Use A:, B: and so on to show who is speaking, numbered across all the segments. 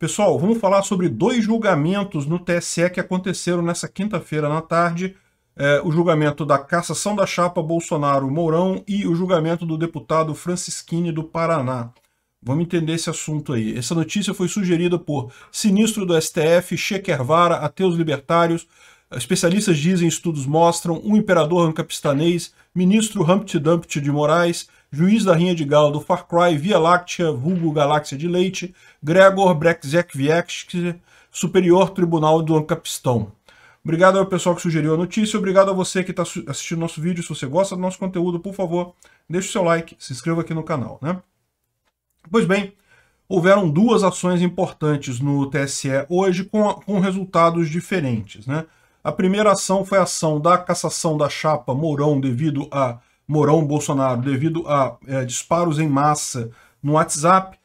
A: Pessoal, vamos falar sobre dois julgamentos no TSE que aconteceram nessa quinta-feira na tarde. É, o julgamento da cassação da chapa Bolsonaro-Mourão e o julgamento do deputado Francisquini do Paraná. Vamos entender esse assunto aí. Essa notícia foi sugerida por Sinistro do STF, Che Vara, Ateus Libertários, Especialistas dizem, estudos mostram, um imperador ancapistanês, ministro Humpty Dumpty de Moraes, juiz da Rinha de Galo do Far Cry, Via Láctea, vulgo Galáxia de Leite, Gregor Brexek Viexke, Superior Tribunal do Ancapistão. Obrigado ao pessoal que sugeriu a notícia, obrigado a você que está assistindo nosso vídeo. Se você gosta do nosso conteúdo, por favor, deixe o seu like, se inscreva aqui no canal, né? Pois bem, houveram duas ações importantes no TSE hoje com, com resultados diferentes, né? A primeira ação foi a ação da cassação da chapa Mourão devido a Mourão Bolsonaro, devido a é, disparos em massa no WhatsApp,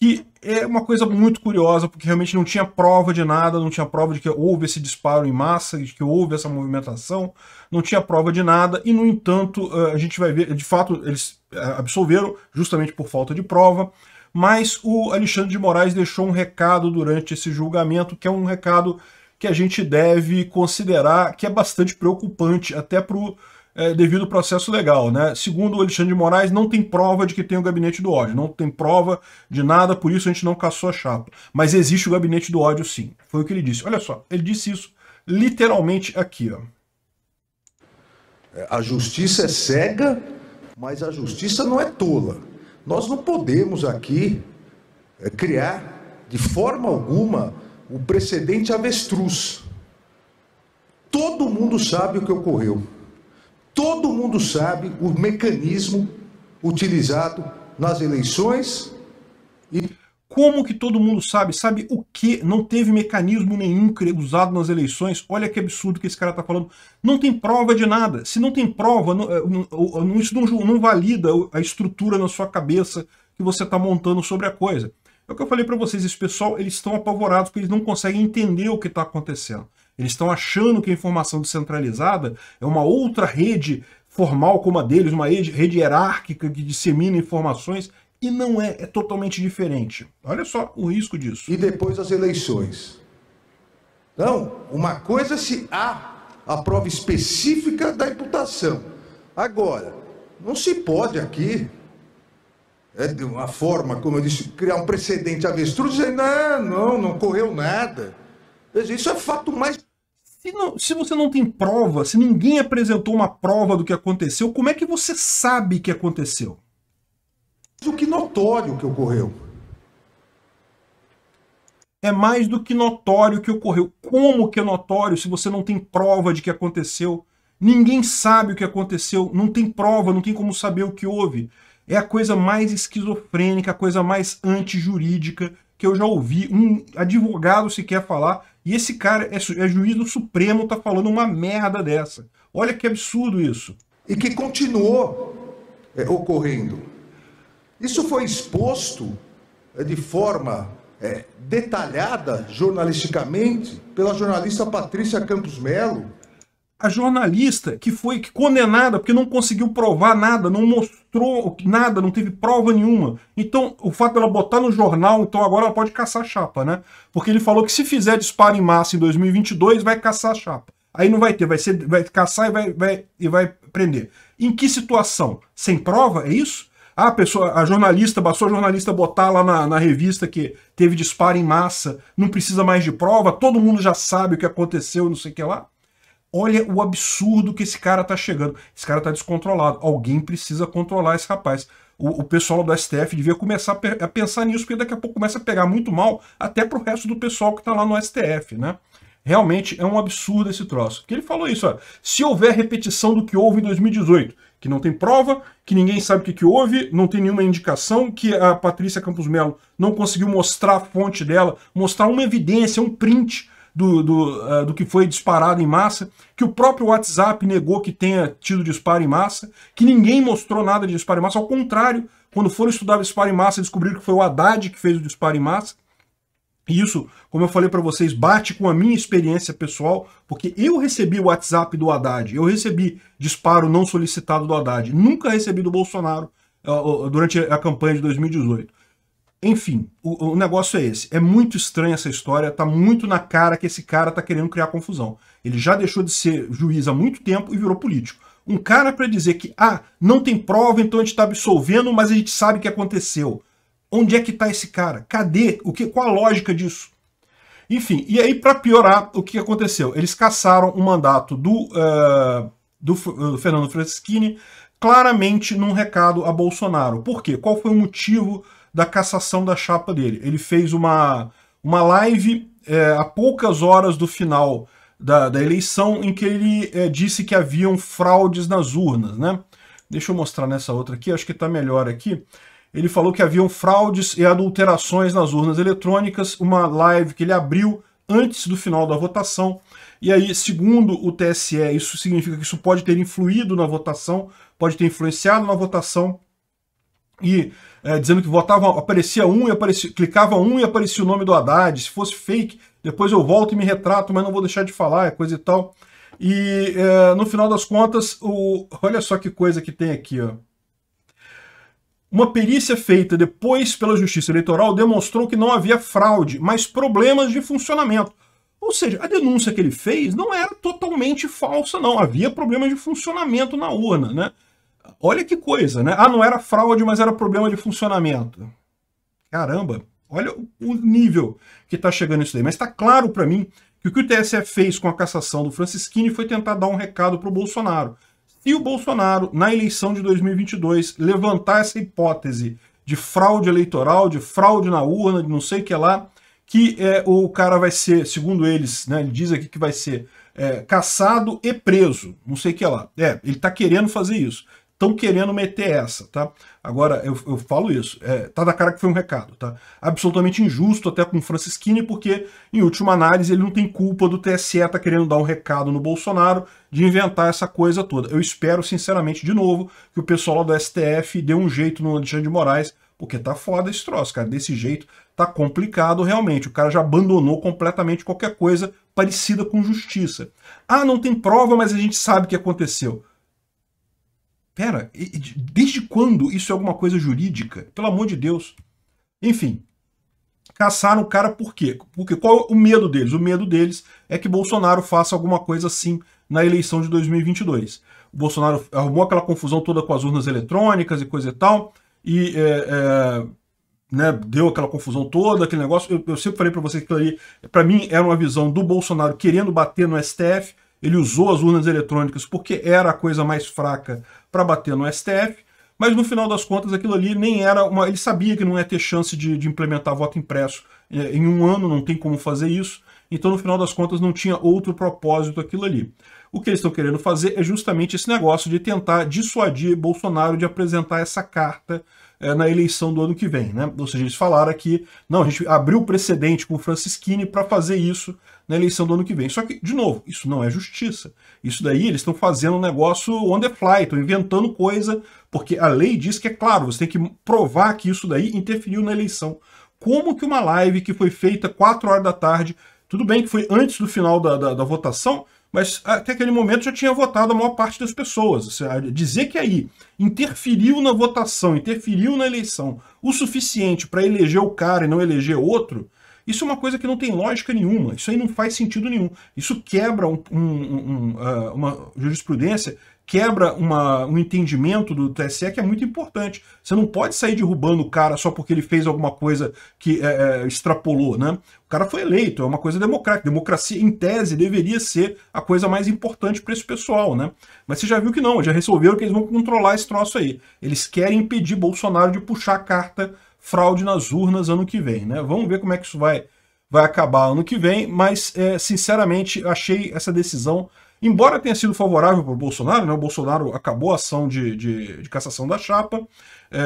A: que é uma coisa muito curiosa, porque realmente não tinha prova de nada, não tinha prova de que houve esse disparo em massa, de que houve essa movimentação, não tinha prova de nada, e no entanto, eh, a gente vai ver, de fato, eles eh, absolveram justamente por falta de prova, mas o Alexandre de Moraes deixou um recado durante esse julgamento, que é um recado que a gente deve considerar que é bastante preocupante, até pro é, devido ao processo legal. Né? Segundo o Alexandre de Moraes, não tem prova de que tem o gabinete do ódio, não tem prova de nada, por isso a gente não caçou a chapa. Mas existe o gabinete do ódio sim. Foi o que ele disse. Olha só, ele disse isso literalmente aqui. Ó. É, a justiça é cega, mas a justiça não é tola. Nós não podemos aqui é, criar de forma alguma o precedente avestruz. Todo mundo sabe o que ocorreu. Todo mundo sabe o mecanismo utilizado nas eleições e como que todo mundo sabe? Sabe o que? Não teve mecanismo nenhum usado nas eleições. Olha que absurdo que esse cara está falando. Não tem prova de nada. Se não tem prova, não, eh, isso não, não valida a estrutura na sua cabeça que você está montando sobre a coisa. É o que eu falei para vocês, esse pessoal, eles estão apavorados porque eles não conseguem entender o que está acontecendo. Eles estão achando que a informação descentralizada é uma outra rede formal como a deles, uma rede hierárquica que dissemina informações, e não é, é totalmente diferente. Olha só o risco disso. E depois as eleições. Não, uma coisa se há a prova específica da imputação. Agora, não se pode aqui é, de uma forma, como eu disse, criar um precedente avestruz, dizer, não, não, não correu nada. Isso é fato mais. Se, não, se você não tem prova, se ninguém apresentou uma prova do que aconteceu, como é que você sabe que aconteceu? do que notório que ocorreu. É mais do que notório que ocorreu. Como que é notório se você não tem prova de que aconteceu? Ninguém sabe o que aconteceu, não tem prova, não tem como saber o que houve. É a coisa mais esquizofrênica, a coisa mais antijurídica que eu já ouvi um advogado sequer falar. E esse cara é, é juiz do Supremo, tá falando uma merda dessa. Olha que absurdo isso. E que continuou é, ocorrendo. Isso foi exposto é, de forma é, detalhada jornalisticamente pela jornalista Patrícia Campos Melo, a jornalista que foi condenada porque não conseguiu provar nada, não mostrou nada, não teve prova nenhuma. Então, o fato dela botar no jornal, então agora ela pode caçar chapa, né? Porque ele falou que se fizer disparo em massa em 2022, vai caçar chapa. Aí não vai ter, vai, ser, vai caçar e vai, vai, e vai prender. Em que situação? Sem prova? É isso? Ah, a pessoa, a jornalista, bastou a jornalista botar lá na, na revista que teve disparo em massa, não precisa mais de prova, todo mundo já sabe o que aconteceu, não sei o que lá. Olha o absurdo que esse cara tá chegando. Esse cara tá descontrolado. Alguém precisa controlar esse rapaz. O, o pessoal do STF devia começar a, a, pensar nisso, porque daqui a pouco começa a pegar muito mal até pro resto do pessoal que tá lá no STF, né? Realmente é um absurdo esse troço. Que ele falou isso, ó. Se houver repetição do que houve em 2018, que não tem prova, que ninguém sabe o que, que houve, não tem nenhuma indicação, que a Patrícia Campos Melo não conseguiu mostrar a fonte dela, mostrar uma evidência, um print do, do, uh, do que foi disparado em massa, que o próprio WhatsApp negou que tenha tido disparo em massa, que ninguém mostrou nada de disparo em massa, ao contrário, quando foram estudar o disparo em massa, descobriram que foi o Haddad que fez o disparo em massa. E isso, como eu falei para vocês, bate com a minha experiência pessoal, porque eu recebi o WhatsApp do Haddad, eu recebi disparo não solicitado do Haddad, nunca recebi do Bolsonaro uh, durante a campanha de 2018. Enfim, o, o, negócio é esse. É muito estranha essa história, tá muito na cara que esse cara tá querendo criar confusão. Ele já deixou de ser juiz há muito tempo e virou político. Um cara para dizer que, ah, não tem prova, então a gente tá absolvendo, mas a gente sabe o que aconteceu. Onde é que tá esse cara? Cadê? O que, qual a lógica disso? Enfim, e aí para piorar, o que aconteceu? Eles caçaram o mandato do, uh, do, uh, Fernando Franceschini, claramente num recado a Bolsonaro. Por quê? Qual foi o motivo da cassação da chapa dele? Ele fez uma, uma live é, a poucas horas do final da, da eleição em que ele é, disse que haviam fraudes nas urnas, né? Deixa eu mostrar nessa outra aqui, acho que está melhor aqui. Ele falou que haviam fraudes e adulterações nas urnas eletrônicas, uma live que ele abriu antes do final da votação. E aí, segundo o TSE, isso significa que isso pode ter influído na votação, pode ter influenciado na votação. E é, dizendo que votava, aparecia um e aparecia, clicava um e aparecia o nome do Haddad. Se fosse fake, depois eu volto e me retrato, mas não vou deixar de falar, é coisa e tal. E é, no final das contas, o, olha só que coisa que tem aqui, ó. Uma perícia feita depois pela Justiça Eleitoral demonstrou que não havia fraude, mas problemas de funcionamento. Ou seja, a denúncia que ele fez não era totalmente falsa, não. Havia problemas de funcionamento na urna, né? Olha que coisa, né? Ah, não era fraude, mas era problema de funcionamento. Caramba, olha o nível que está chegando isso daí. Mas está claro para mim que o que o TSE fez com a cassação do Francisquini foi tentar dar um recado para o Bolsonaro. Se o Bolsonaro, na eleição de 2022, levantar essa hipótese de fraude eleitoral, de fraude na urna, de não sei o que lá, que é, o cara vai ser, segundo eles, né, ele diz aqui que vai ser é, caçado e preso, não sei o que lá. É, ele está querendo fazer isso estão querendo meter essa, tá? Agora, eu, eu falo isso, é, tá da cara que foi um recado, tá? Absolutamente injusto até com o Francisquini, porque, em última análise, ele não tem culpa do TSE tá querendo dar um recado no Bolsonaro de inventar essa coisa toda. Eu espero, sinceramente, de novo, que o pessoal lá do STF dê um jeito no Alexandre de Moraes, porque tá foda esse troço, cara. Desse jeito tá complicado realmente. O cara já abandonou completamente qualquer coisa parecida com justiça. Ah, não tem prova, mas a gente sabe o que aconteceu. Pera, desde quando isso é alguma coisa jurídica? Pelo amor de Deus. Enfim, caçaram o cara por quê? Porque qual é o medo deles? O medo deles é que Bolsonaro faça alguma coisa assim na eleição de 2022. O Bolsonaro arrumou aquela confusão toda com as urnas eletrônicas e coisa e tal, e é, é, né, deu aquela confusão toda, aquele negócio. Eu, eu sempre falei para vocês que para mim, era uma visão do Bolsonaro querendo bater no STF, ele usou as urnas eletrônicas porque era a coisa mais fraca para bater no STF, mas no final das contas aquilo ali nem era uma. Ele sabia que não ia ter chance de, de implementar voto impresso é, em um ano, não tem como fazer isso. Então, no final das contas, não tinha outro propósito aquilo ali. O que eles estão querendo fazer é justamente esse negócio de tentar dissuadir Bolsonaro de apresentar essa carta é, na eleição do ano que vem. Né? Ou seja, eles falaram que não, a gente abriu precedente com o Francisquini para fazer isso na eleição do ano que vem. Só que, de novo, isso não é justiça. Isso daí eles estão fazendo um negócio on the fly, estão inventando coisa, porque a lei diz que é claro, você tem que provar que isso daí interferiu na eleição. Como que uma live que foi feita 4 horas da tarde, tudo bem que foi antes do final da, da, da votação, mas até aquele momento já tinha votado a maior parte das pessoas. É, dizer que aí interferiu na votação, interferiu na eleição o suficiente para eleger o cara e não eleger outro, isso é uma coisa que não tem lógica nenhuma, isso aí não faz sentido nenhum. Isso quebra um, um, um, uh, uma jurisprudência, quebra uma, um entendimento do TSE que é muito importante. Você não pode sair derrubando o cara só porque ele fez alguma coisa que é, extrapolou, né? O cara foi eleito, é uma coisa democrática. Democracia, em tese, deveria ser a coisa mais importante para esse pessoal, né? Mas você já viu que não, já resolveram que eles vão controlar esse troço aí. Eles querem impedir Bolsonaro de puxar a carta fraude nas urnas ano que vem. Né? Vamos ver como é que isso vai, vai acabar ano que vem, mas, é, sinceramente, achei essa decisão, embora tenha sido favorável para o Bolsonaro, né? o Bolsonaro acabou a ação de, de, de cassação da chapa, é,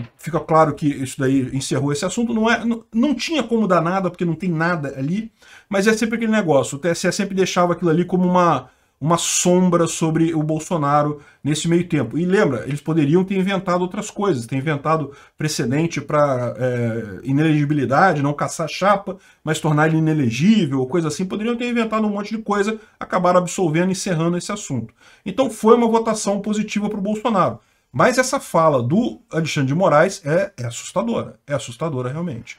A: é, fica claro que isso daí encerrou esse assunto, não, é, não, não tinha como dar nada, porque não tem nada ali, mas é sempre aquele negócio, o TSE sempre deixava aquilo ali como uma uma sombra sobre o Bolsonaro nesse meio tempo. E lembra, eles poderiam ter inventado outras coisas, ter inventado precedente para é, inelegibilidade, não caçar chapa, mas tornar ele inelegível, coisa assim. Poderiam ter inventado um monte de coisa, acabaram absolvendo e encerrando esse assunto. Então foi uma votação positiva para o Bolsonaro. Mas essa fala do Alexandre de Moraes é, é assustadora. É assustadora realmente.